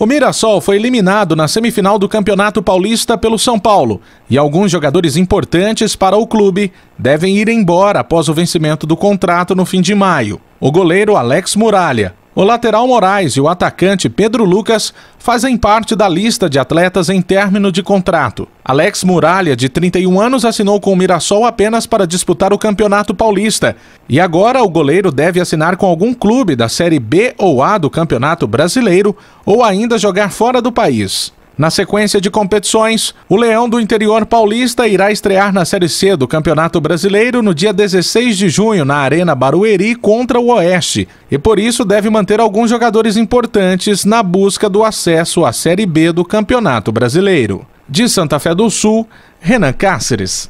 O Mirassol foi eliminado na semifinal do Campeonato Paulista pelo São Paulo e alguns jogadores importantes para o clube devem ir embora após o vencimento do contrato no fim de maio. O goleiro Alex Muralha, o lateral Moraes e o atacante Pedro Lucas fazem parte da lista de atletas em término de contrato. Alex Muralha, de 31 anos, assinou com o Mirassol apenas para disputar o Campeonato Paulista. E agora o goleiro deve assinar com algum clube da Série B ou A do Campeonato Brasileiro ou ainda jogar fora do país. Na sequência de competições, o Leão do Interior Paulista irá estrear na Série C do Campeonato Brasileiro no dia 16 de junho na Arena Barueri contra o Oeste e por isso deve manter alguns jogadores importantes na busca do acesso à Série B do Campeonato Brasileiro. De Santa Fé do Sul, Renan Cáceres.